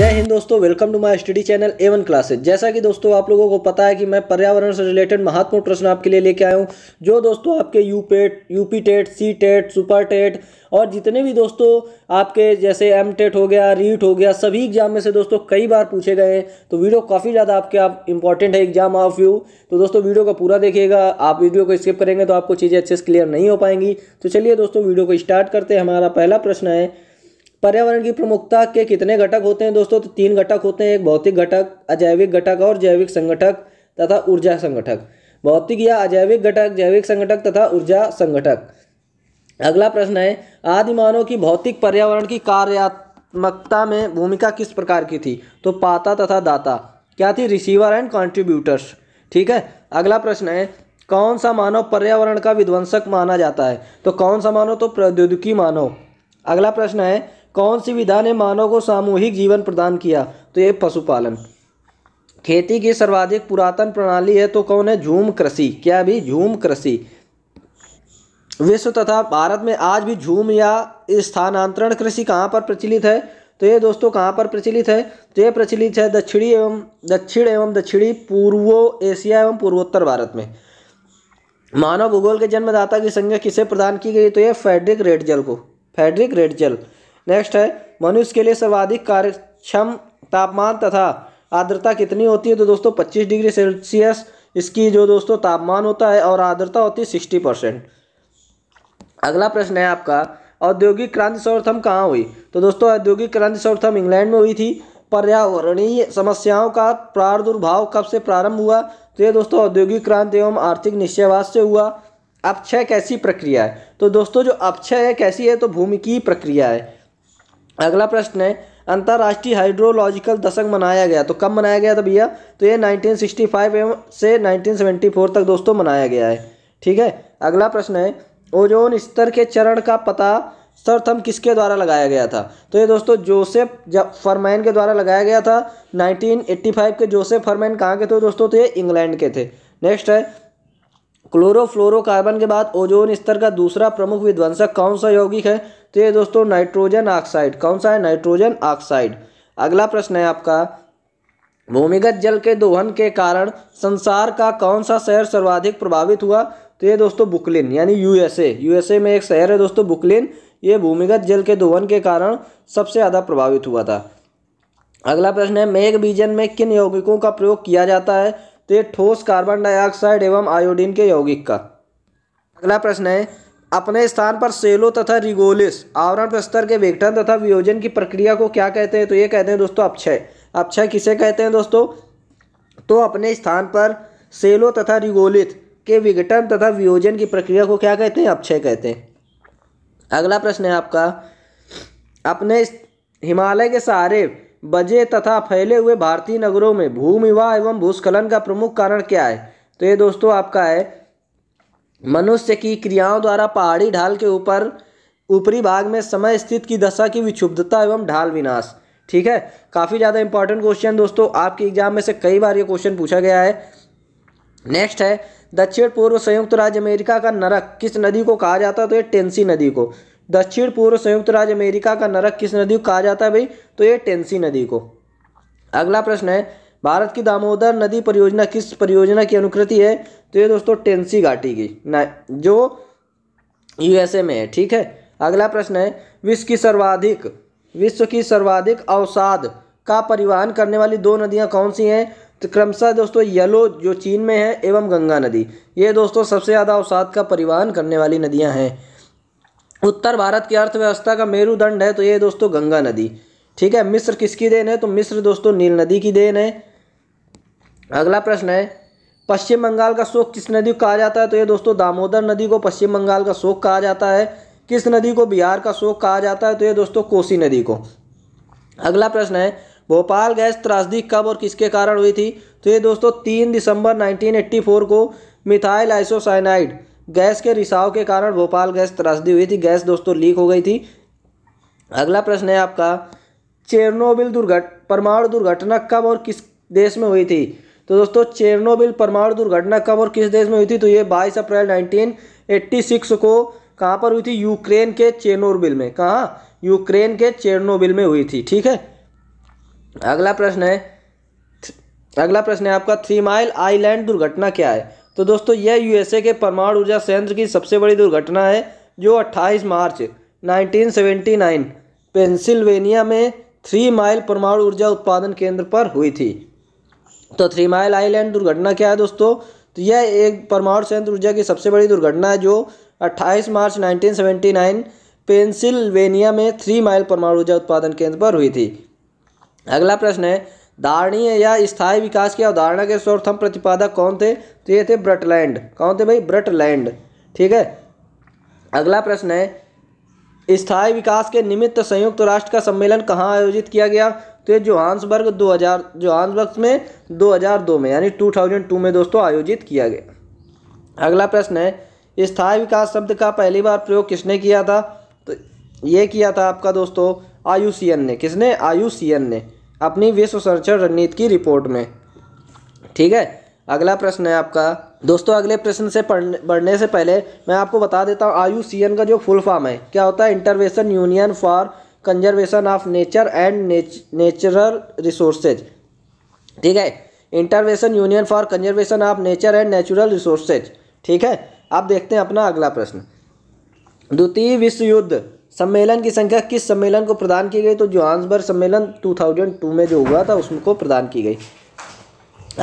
जय हिंद दोस्तों welcome to my study channel A one classes जैसा कि दोस्तों आप लोगों को पता है कि मैं पर्यावरण से रिलेटेड महत्वपूर्ण प्रश्न आपके लिए लेके आया हूँ जो दोस्तों आपके U PET UP TET C TET super TET और जितने भी दोस्तों आपके जैसे एम टेट हो गया रीट e हो गया सभी एग्जाम में से दोस्तों कई बार पूछे गए हैं तो वीडियो काफ़ी ज़्यादा आपके आप इंपॉर्टेंट है एग्जाम ऑफ यू तो दोस्तों वीडियो को पूरा देखिएगा आप वीडियो को स्किप करेंगे तो आपको चीज़ें अच्छे से क्लियर नहीं हो पाएंगी तो चलिए दोस्तों वीडियो को स्टार्ट करते हैं हमारा पहला प्रश्न है पर्यावरण की प्रमुखता के कितने घटक होते हैं दोस्तों तो तीन घटक होते हैं एक भौतिक घटक अजैविक घटक और जैविक संगठक तथा ऊर्जा संगठक भौतिक या अजैविक घटक जैविक संगठक तथा ऊर्जा संगठक अगला प्रश्न है आदि मानव की भौतिक पर्यावरण की कार्यात्मकता में भूमिका किस प्रकार की थी तो पाता तथा दाता क्या थी रिसीवर एंड कॉन्ट्रीब्यूटर्स ठीक है अगला प्रश्न है कौन सा मानव पर्यावरण का विध्वंसक माना जाता है तो कौन सा मानव तो प्रौद्योगिकी मानव अगला प्रश्न है कौन सी विधा ने मानव को सामूहिक जीवन प्रदान किया तो ये पशुपालन खेती की सर्वाधिक पुरातन प्रणाली है तो कौन है झूम कृषि क्या भी झूम कृषि विश्व तथा भारत में आज भी झूम या स्थानांतरण कृषि कहाँ पर प्रचलित है तो ये दोस्तों कहाँ पर प्रचलित है तो ये प्रचलित है दक्षिणी एवं दक्षिण एवं दक्षिणी पूर्वो एशिया एवं पूर्वोत्तर भारत में मानव भूगोल के जन्मदाता की संज्ञा किसे प्रदान की गई तो ये फेडरिक रेडजल को फेडरिक रेडजल नेक्स्ट है मनुष्य के लिए सर्वाधिक कार्यक्षम तापमान तथा आर्द्रता कितनी होती है तो दोस्तों 25 डिग्री सेल्सियस इसकी जो दोस्तों तापमान होता है और आर्द्रता होती है सिक्सटी परसेंट अगला प्रश्न है आपका औद्योगिक क्रांति सर्वथम कहाँ हुई तो दोस्तों औद्योगिक क्रांति सर्वथम इंग्लैंड में हुई थी पर्यावरणीय समस्याओं का प्रादुर्भाव कब से प्रारंभ हुआ तो ये दोस्तों औद्योगिक क्रांति एवं आर्थिक निश्चयवाद से हुआ अपक्षय कैसी प्रक्रिया है तो दोस्तों जो अपक्षय है कैसी है तो भूमि की प्रक्रिया है अगला प्रश्न है अंतर्राष्ट्रीय हाइड्रोलॉजिकल दशक मनाया गया तो कब मनाया गया था भैया तो ये 1965 से 1974 तक दोस्तों मनाया गया है ठीक है अगला प्रश्न है ओजोन स्तर के चरण का पता सर्वप्रथम किसके द्वारा लगाया गया था तो ये दोस्तों जोसेफ फरमैन के द्वारा लगाया गया था 1985 के जोसेफ फरमैन कहाँ के थे दोस्तों तो ये इंग्लैंड के थे नेक्स्ट है क्लोरोफ्लोरोकार्बन के बाद ओजोन स्तर का दूसरा प्रमुख विध्वंसक कौन सा यौगिक है तो ये दोस्तों नाइट्रोजन ऑक्साइड कौन सा है नाइट्रोजन ऑक्साइड अगला प्रश्न है आपका भूमिगत जल के दोहन के कारण संसार का कौन सा शहर सर्वाधिक प्रभावित हुआ तो ये दोस्तों बुकलिन यानी यूएसए यूएसए में एक शहर है दोस्तों बुकलिन ये भूमिगत जल के दोहन के कारण सबसे ज़्यादा प्रभावित हुआ था अगला प्रश्न है मेघ बीजन में किन यौगिकों का प्रयोग किया जाता है तो ये ठोस कार्बन डाइऑक्साइड एवं आयोडीन के यौगिक का अगला प्रश्न है अपने स्थान पर सेलो तथा रिगोलिस आवरण प्रस्तर के विघटन तथा वियोजन की प्रक्रिया को क्या कहते हैं तो ये कहते हैं दोस्तों अक्षय अक्षय किसे कहते हैं दोस्तों तो अपने स्थान पर सेलो तथा रिगोलित के विघटन तथा वियोजन की प्रक्रिया को क्या कहते हैं अक्षय कहते हैं अगला प्रश्न है आपका अपने हिमालय के सहारे बजे तथा फैले हुए भारतीय नगरों में भूमिवा एवं भूस्खलन का प्रमुख कारण क्या है तो ये दोस्तों आपका है मनुष्य की क्रियाओं द्वारा पहाड़ी ढाल के ऊपर ऊपरी भाग में समय स्थित की दशा की विक्षुब्धता एवं ढाल विनाश ठीक है काफ़ी ज़्यादा इंपॉर्टेंट क्वेश्चन दोस्तों आपके एग्जाम में से कई बार ये क्वेश्चन पूछा गया है नेक्स्ट है दक्षिण पूर्व संयुक्त राज्य अमेरिका का नरक किस नदी को कहा जाता है तो ये टेंसी नदी को दक्षिण पूर्व संयुक्त राज्य अमेरिका का नरक किस नदी को कहा जाता है भाई तो ये टेंसी नदी को अगला प्रश्न है भारत की दामोदर नदी परियोजना किस परियोजना की अनुकृति है तो ये दोस्तों टेंसी घाटी की जो यूएसए में है ठीक है अगला प्रश्न है विश्व की सर्वाधिक विश्व की सर्वाधिक अवसाद का परिवहन करने वाली दो नदियाँ कौन सी हैं तो क्रमशः दोस्तों येलो जो चीन में है एवं गंगा नदी ये दोस्तों सबसे ज़्यादा अवसाद का परिवहन करने वाली नदियाँ हैं उत्तर भारत की अर्थव्यवस्था का मेरुदंड है तो ये दोस्तों गंगा नदी ठीक है मिस्र किसकी देन है तो मिस्र दोस्तों नील नदी की देन है अगला प्रश्न है पश्चिम बंगाल का शोक किस नदी को कहा जाता है तो ये दोस्तों दामोदर नदी को पश्चिम बंगाल का शोक कहा जाता है किस नदी को बिहार का शोक कहा जाता है तो ये दोस्तों कोसी नदी को अगला प्रश्न है भोपाल गैस त्रासदी कब और किसके कारण हुई थी तो ये दोस्तों तीन दिसंबर 1984 को मिथाइल आइसोसाइनाइड गैस के रिसाव के कारण भोपाल गैस त्रासदी हुई थी गैस दोस्तों लीक हो गई थी अगला प्रश्न है आपका चेरनोबिल दुर्घट परमाणु दुर्घटना कब और किस देश में हुई थी तो दोस्तों चेरनोबिल परमाणु दुर्घटना कब और किस देश में हुई थी तो ये 22 अप्रैल 1986 को कहाँ पर हुई थी यूक्रेन के चेरनोबिल में कहाँ यूक्रेन के चेरनोबिल में हुई थी ठीक है अगला प्रश्न है अगला प्रश्न है आपका थ्री माइल आइलैंड दुर्घटना क्या है तो दोस्तों यह यूएसए के परमाणु ऊर्जा संयंत्र की सबसे बड़ी दुर्घटना है जो 28 मार्च 1979 पेंसिल्वेनिया में थ्री माइल परमाणु ऊर्जा उत्पादन केंद्र पर हुई थी तो थ्री माइल आइलैंड दुर्घटना क्या है दोस्तों तो यह एक परमाणु संयंत्र ऊर्जा की सबसे बड़ी दुर्घटना है जो 28 मार्च 1979 पेंसिल्वेनिया में थ्री माइल परमाणु ऊर्जा उत्पादन केंद्र पर हुई थी अगला प्रश्न है धारणीय या स्थायी विकास की अवधारणा के सर्वथम प्रतिपादक कौन थे तो ये थे ब्रटलैंड कौन थे भाई ब्रटलैंड ठीक है अगला प्रश्न है स्थायी विकास के निमित्त संयुक्त राष्ट्र का सम्मेलन कहाँ आयोजित किया गया तो ये जोहान्सबर्ग 2000 जोहान्सबर्ग में 2002 में यानी 2002 में दोस्तों आयोजित किया गया अगला प्रश्न है स्थायी विकास शब्द का पहली बार प्रयोग किसने किया था तो ये किया था आपका दोस्तों आयु ने किसने आयु ने अपनी विश्व संरक्षण रणनीति की रिपोर्ट में ठीक है अगला प्रश्न है आपका दोस्तों अगले प्रश्न से पढ़ने बढ़ने से पहले मैं आपको बता देता हूँ आयु का जो फुल फॉर्म है क्या होता है international union for conservation of nature and natural resources ठीक है international union for conservation of nature and natural resources ठीक है अब देखते हैं अपना अगला प्रश्न द्वितीय विश्व युद्ध सम्मेलन की संख्या किस सम्मेलन को प्रदान की गई तो जोहान्सबर्ग सम्मेलन 2002 में जो हुआ था उसको प्रदान की गई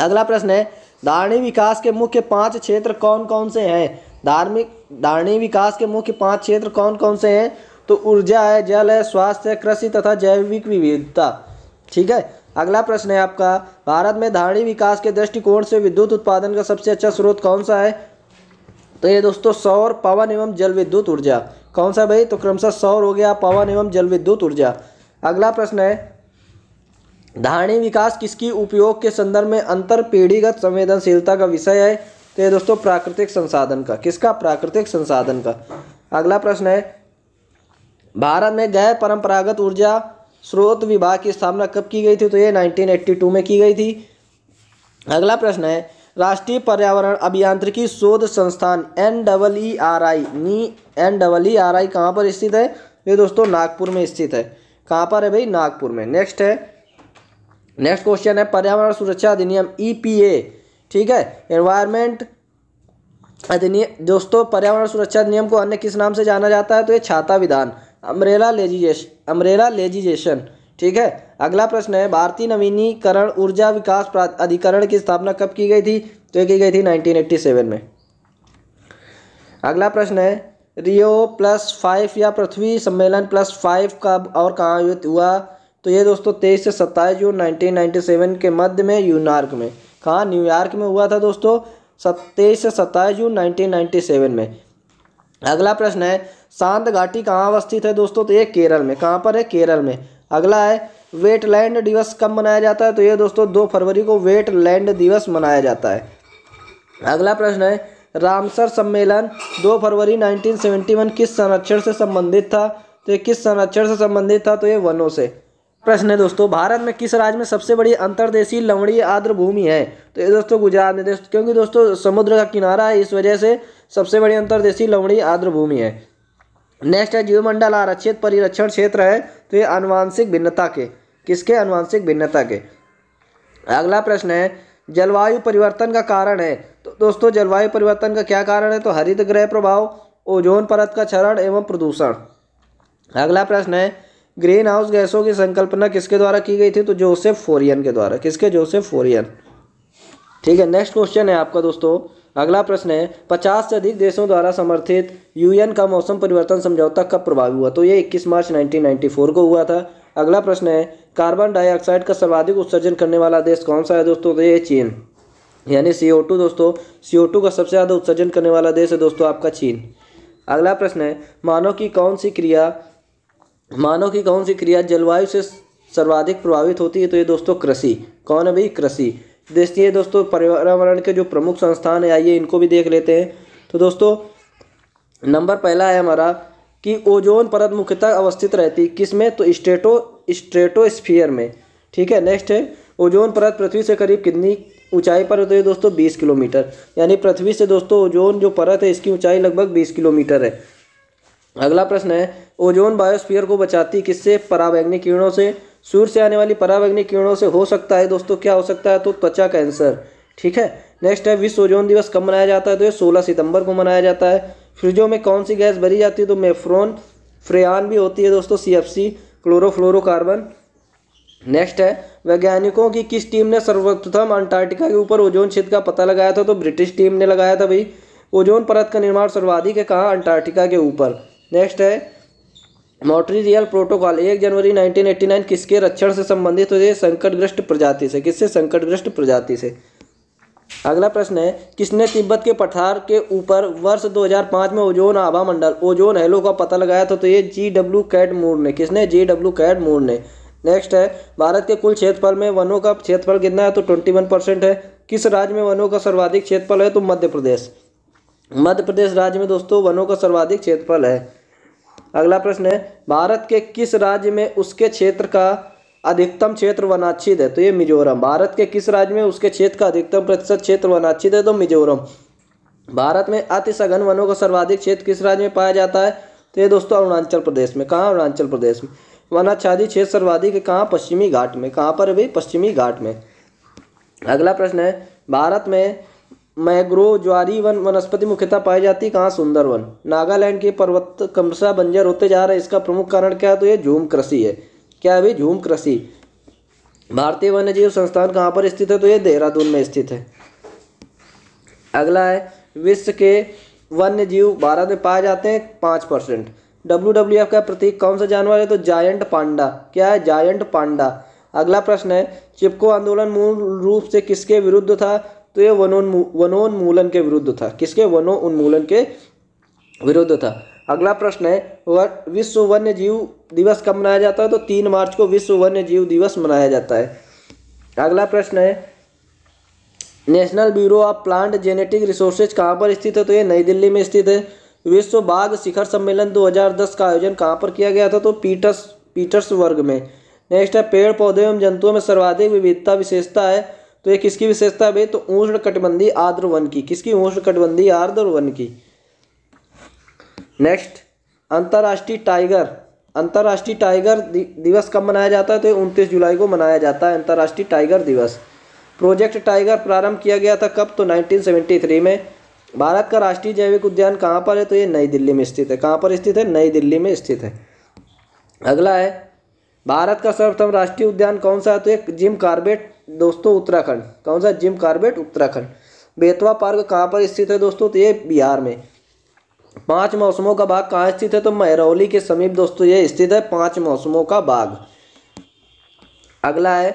अगला प्रश्न है धारणी विकास के मुख्य पांच क्षेत्र कौन कौन से हैं धार्मिक धारणी विकास के मुख्य पांच क्षेत्र कौन कौन से हैं तो ऊर्जा है जल है स्वास्थ्य कृषि तथा जैविक विविधता ठीक है अगला प्रश्न है आपका भारत में धारणी विकास के दृष्टिकोण से विद्युत उत्पादन का सबसे अच्छा स्रोत कौन सा है तो ये दोस्तों सौर पवन एवं जल विद्युत ऊर्जा कौन सा भाई तो क्रमशः सौर हो गया पवन एवं जल विद्युत ऊर्जा अगला प्रश्न है धारणी विकास किसकी उपयोग के संदर्भ में अंतर पीढ़ीगत संवेदनशीलता का विषय है तो ये दोस्तों प्राकृतिक संसाधन का किसका प्राकृतिक संसाधन का अगला प्रश्न है भारत में गैर परंपरागत ऊर्जा स्रोत विभाग की स्थापना कब की गई थी तो ये 1982 में की गई थी अगला प्रश्न है राष्ट्रीय पर्यावरण अभियांत्रिकी शोध संस्थान N double E R I नी N double E R I कहाँ पर स्थित है ये दोस्तों नागपुर में स्थित है कहाँ पर है भाई नागपुर में नेक्स्ट है नेक्स्ट क्वेश्चन है पर्यावरण सुरक्षा अधिनियम ई पी ए ठीक है एनवायरमेंट अधिनियम दोस्तों पर्यावरण सुरक्षा अधिनियम को अन्य किस नाम से जाना जाता है तो ये छाता विधान अमरेला लेजिजेश अमरेला लेजिजेशन ठीक है अगला प्रश्न है भारतीय नवीनीकरण ऊर्जा विकास अधिकरण की स्थापना कब की गई थी तो की गई थी 1987 में अगला प्रश्न है रियो प्लस फाइव या पृथ्वी सम्मेलन प्लस फाइव का और कहाँ आयोजित हुआ तो ये दोस्तों तेईस से सत्ताईस जून 1997 के मध्य में न्यूयॉर्क में कहाँ न्यूयॉर्क में हुआ था दोस्तों तेईस से सत्ताईस जून 1997 में अगला प्रश्न है शांत घाटी कहाँ अवस्थित है दोस्तों तो ये केरल में कहाँ पर है केरल में अगला है वेटलैंड दिवस कब मनाया जाता है तो ये दोस्तों दो फरवरी को वेटलैंड दिवस मनाया जाता है अगला प्रश्न है रामसर सम्मेलन दो फरवरी 1971 किस संरक्षण से संबंधित था तो ये किस संरक्षण से संबंधित था तो ये वनों से प्रश्न है दोस्तों भारत में किस राज्य में सबसे बड़ी अंतर्देशीय लवणीय आर्द्र भूमि है तो ये दोस्तों गुजरात में क्योंकि दोस्तों समुद्र का किनारा है इस वजह से सबसे बड़ी अंतर्देशीय लवणीय आर्द्र भूमि है नेक्स्ट है जीवमंडल आरक्षित परिरक्षण क्षेत्र है तो ये अनुवांशिक भिन्नता के किसके अनुवांशिक भिन्नता के अगला प्रश्न है जलवायु परिवर्तन का कारण है तो दोस्तों जलवायु परिवर्तन का क्या कारण है तो हरित ग्रह प्रभाव ओजोन परत का क्षरण एवं प्रदूषण अगला प्रश्न है ग्रीन हाउस गैसों की संकल्पना किसके द्वारा की गई थी तो जोसेफ फोरियन के द्वारा किसके जोसेफ फोरियन ठीक है नेक्स्ट क्वेश्चन है आपका दोस्तों अगला प्रश्न है पचास से अधिक देशों द्वारा समर्थित यूएन का मौसम परिवर्तन समझौता कब प्रभावी हुआ तो ये 21 मार्च 1994 को हुआ था अगला प्रश्न है कार्बन डाइऑक्साइड का सर्वाधिक उत्सर्जन करने वाला देश कौन सा है दोस्तों तो ये चीन यानी सी दोस्तों सी का सबसे ज़्यादा उत्सर्जन करने वाला देश है दोस्तों आपका चीन अगला प्रश्न है मानव की कौन सी क्रिया मानव की कौन सी क्रिया जलवायु से सर्वाधिक प्रभावित होती है तो ये दोस्तों कृषि कौन है भाई कृषि है दोस्तों पर्यावरण के जो प्रमुख संस्थान है आइए इनको भी देख लेते हैं तो दोस्तों नंबर पहला है हमारा कि ओजोन परत मुख्यतः अवस्थित रहती किस में तो स्टेटो स्ट्रेटोस्फीयर में ठीक है नेक्स्ट है ओजोन परत पृथ्वी से करीब कितनी ऊंचाई पर होती है दोस्तों बीस किलोमीटर यानी पृथ्वी से दोस्तों ओजोन जो परत है इसकी ऊंचाई लगभग बीस किलोमीटर है अगला प्रश्न है ओजोन बायोस्फीयर को बचाती किससे पराबैंगनी किरणों से सूर्य से आने वाली परावग्नि किरणों से हो सकता है दोस्तों क्या हो सकता है तो त्वचा कैंसर ठीक है नेक्स्ट है विश्व ओजोन दिवस कब मनाया जाता है तो ये सोलह सितंबर को मनाया जाता है फ्रिजों में कौन सी गैस भरी जाती है तो मेफ्रोन फ्रेआन भी होती है दोस्तों C F C chlorofluorocarbon next है वैज्ञानिकों की किस टीम ने सर्वप्रथम अंटार्कटिका के ऊपर ओजोन क्षेत्र का पता लगाया था तो ब्रिटिश टीम ने लगाया था भाई ओजोन परत का निर्माण सर्वाधिक है कहाँ अंटार्कटिका के ऊपर नेक्स्ट है रियल प्रोटोकॉल एक जनवरी 1989 किसके रक्षण से संबंधित हुए संकटग्रस्त प्रजाति से किससे संकटग्रस्त प्रजाति से अगला प्रश्न है किसने तिब्बत के पठार के ऊपर वर्ष 2005 में ओजोन आभा मंडल ओजोन हेलो का पता लगाया था तो ये जी डब्ल्यू कैट मूड ने किसने जी डब्ल्यू कैट मूड ने नेक्स्ट है भारत के कुल क्षेत्रफल में वनों का क्षेत्रफल कितना है तो ट्वेंटी वन परसेंट है किस राज्य में वनों का सर्वाधिक क्षेत्रफल है तो मध्य प्रदेश मध्य प्रदेश राज्य में दोस्तों वनों का सर्वाधिक क्षेत्रफल है अगला प्रश्न है भारत के किस राज्य में उसके क्षेत्र का अधिकतम क्षेत्र वनाच्छिद है तो ये मिजोरम भारत के किस राज्य में उसके क्षेत्र का अधिकतम प्रतिशत क्षेत्र वनाक्षित है तो मिजोरम भारत में अति सघन वनों का सर्वाधिक क्षेत्र किस राज्य में पाया जाता है तो ये दोस्तों अरुणाचल प्रदेश में कहाँ अरुणाचल प्रदेश में वनाच्छादी क्षेत्र सर्वाधिक कहाँ पश्चिमी घाट में कहाँ पर भी पश्चिमी घाट में अगला प्रश्न है भारत में मैग्रोव ज्वारी वन वनस्पति मुख्यतः पाई जाती है कहाँ सुंदरवन नागालैंड के पर्वत कमसा बंजर होते जा रहे हैं इसका प्रमुख कारण क्या है तो ये झूम कृषि है क्या अभी झूम कृषि भारतीय वन्य जीव संस्थान कहाँ पर स्थित है तो ये देहरादून में स्थित है अगला है विश्व के वन्य जीव भारत में पाए जाते हैं पाँच परसेंट डब्ल्यू डब्ल्यू एफ का प्रतीक कौन सा जानवर है तो जायंट पांडा क्या है जायंट पांडा अगला प्रश्न है चिपको आंदोलन मूल रूप से किसके विरुद्ध था तो ये वनोन्मूलन के विरुद्ध था किसके वनो उन्मूलन के विरुद्ध था अगला प्रश्न है विश्व वन्य जीव दिवस कब मनाया जाता है तो तीन मार्च को विश्व वन्य जीव दिवस मनाया जाता है अगला प्रश्न है national bureau of plant genetic resources कहाँ पर स्थित है तो ये नई दिल्ली में स्थित है विश्व बाघ शिखर सम्मेलन 2010 का आयोजन कहाँ पर किया गया था तो पीटर्स वर्ग में नेक्स्ट है पेड़ पौधे एवं जंतुओं में सर्वाधिक विविधता विशेषता है तो ये किसकी विशेषता भाई तो ऊष्ण कटबंधी आर्द्र वन की किसकी ऊष्ण कटबंधी आर्द्र वन की नेक्स्ट अंतर्राष्ट्रीय टाइगर अंतर्राष्ट्रीय टाइगर दिवस कब मनाया जाता है तो उनतीस जुलाई को मनाया जाता है अंतर्राष्ट्रीय टाइगर दिवस प्रोजेक्ट टाइगर प्रारंभ किया गया था कब तो 1973 में भारत का राष्ट्रीय जैविक उद्यान कहाँ पर है तो ये नई दिल्ली में स्थित है कहाँ पर स्थित है नई दिल्ली में स्थित है अगला है भारत का सर्वप्रथम राष्ट्रीय उद्यान कौन सा है तो ये जिम कार्बेट दोस्तों उत्तराखंड कौन सा Jim Corbett Uttarakhand Betwa park कहाँ पर स्थित है दोस्तों तो ये बिहार में पांच मौसमों का बाग कहाँ स्थित है तो महरौली के समीप दोस्तों ये स्थित है पांच मौसमों का बाग अगला है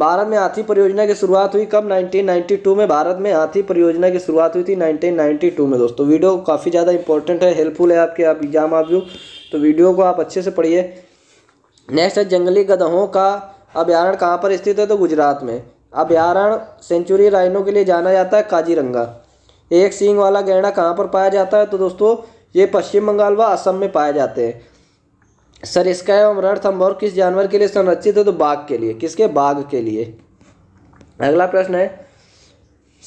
भारत में हाथी परियोजना की शुरुआत हुई कब 1992 में भारत में हाथी परियोजना की शुरुआत हुई थी 1992 में दोस्तों वीडियो काफ़ी ज़्यादा इंपॉर्टेंट है हेल्पफुल है आपके आप एग्जाम आप व्यू तो वीडियो को आप अच्छे से पढ़िए नेक्स्ट है जंगली गदहों का अभ्यारण कहाँ पर स्थित है तो गुजरात में अभ्यारण सेंचुरी राइनों के लिए जाना जाता है काजीरंगा एक सींग वाला गहना कहाँ पर पाया जाता है तो दोस्तों ये पश्चिम बंगाल व असम में पाए जाते हैं इसका एवं रणथम्बोर किस जानवर के लिए संरक्षित है तो बाघ के लिए किसके बाघ के लिए अगला प्रश्न है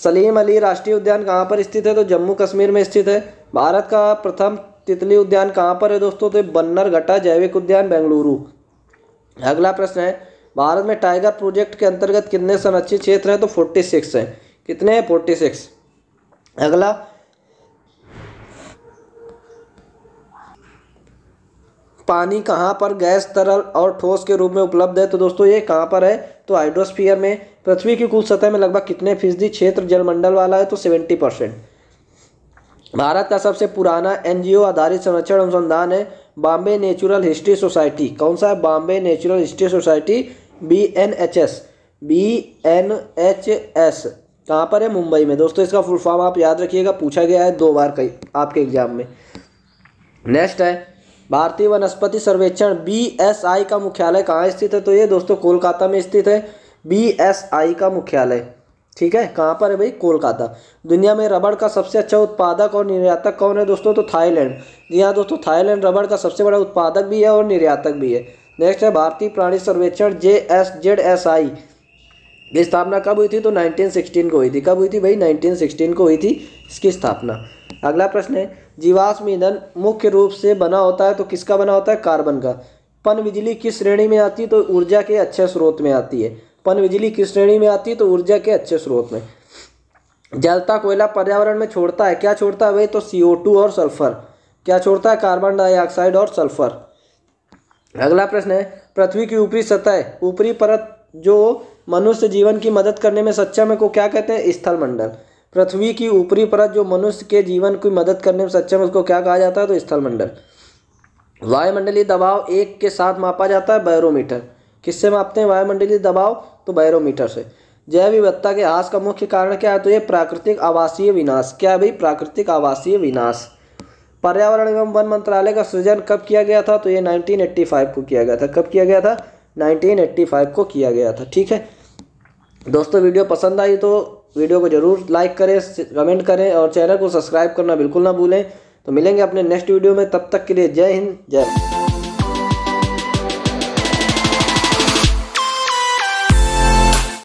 सलीम अली राष्ट्रीय उद्यान कहाँ पर स्थित है तो जम्मू कश्मीर में स्थित है भारत का प्रथम तितली उद्यान कहाँ पर है दोस्तों तो बन्नर घट्टा जैविक उद्यान बेंगलुरु अगला प्रश्न है भारत में टाइगर प्रोजेक्ट के अंतर्गत कितने संरक्षित क्षेत्र हैं तो फोर्टी सिक्स हैं कितने हैं फोर्टी सिक्स अगला पानी कहाँ पर गैस तरल और ठोस के रूप में उपलब्ध है तो दोस्तों ये कहाँ पर है तो हाइड्रोस्फीयर में पृथ्वी की कुल सतह में लगभग कितने फीसदी क्षेत्र जलमंडल वाला है तो सेवेंटी परसेंट भारत का सबसे पुराना एनजीओ आधारित संरक्षण अनुसंधान है बॉम्बे नेचुरल हिस्ट्री सोसाइटी कौन सा है Bombay natural history society B N H S B N H S कहाँ पर है मुंबई में दोस्तों इसका फुल फॉर्म आप याद रखिएगा पूछा गया है दो बार कई आपके एग्जाम में नेक्स्ट है भारतीय वनस्पति सर्वेक्षण बी एस आई का मुख्यालय कहाँ स्थित है तो ये दोस्तों कोलकाता में स्थित है बी एस आई का मुख्यालय ठीक है कहाँ पर है भाई कोलकाता दुनिया में रबड़ का सबसे अच्छा उत्पादक और निर्यातक कौन है दोस्तों तो थाईलैंड जी हाँ दोस्तों थाईलैंड रबड़ का सबसे बड़ा उत्पादक भी है और निर्यातक भी है नेक्स्ट है भारतीय प्राणी सर्वेक्षण J S Z S I की स्थापना कब हुई थी तो 1916 को हुई थी कब हुई थी भाई 1916 को हुई थी इसकी स्थापना अगला प्रश्न है जीवाश्म ईंधन मुख्य रूप से बना होता है तो किसका बना होता है कार्बन का पन बिजली किस श्रेणी में आती है तो ऊर्जा के अच्छे स्रोत में आती है पन बिजली किस श्रेणी में आती है तो ऊर्जा के अच्छे स्रोत में जलता कोयला पर्यावरण में छोड़ता है क्या छोड़ता है भाई तो सी और सल्फर क्या छोड़ता है कार्बन डाइऑक्साइड और सल्फर अगला प्रश्न है पृथ्वी की ऊपरी सतह ऊपरी परत जो मनुष्य जीवन की मदद करने में सक्षम है को क्या कहते हैं स्थल मंडल पृथ्वी की ऊपरी परत जो मनुष्य के जीवन की मदद करने में सक्षम है उसको क्या कहा जाता है तो स्थल मंडल वायुमंडलीय दबाव एक के साथ मापा जाता है बैरोमीटर किससे मापते हैं वायुमंडलीय दबाव तो बैरोमीटर से जैव विविधता के आस का मुख्य कारण क्या है तो ये प्राकृतिक आवासीय विनाश क्या है भाई प्राकृतिक आवासीय विनाश पर्यावरण एवं वन मंत्रालय का सृजन कब किया गया था तो ये 1985 को किया गया था कब किया गया था 1985 को किया गया था ठीक है दोस्तों वीडियो पसंद आई तो वीडियो को जरूर लाइक करें कमेंट करें और चैनल को सब्सक्राइब करना बिल्कुल ना भूलें तो मिलेंगे अपने नेक्स्ट वीडियो में तब तक के लिए जय हिंद जय भारत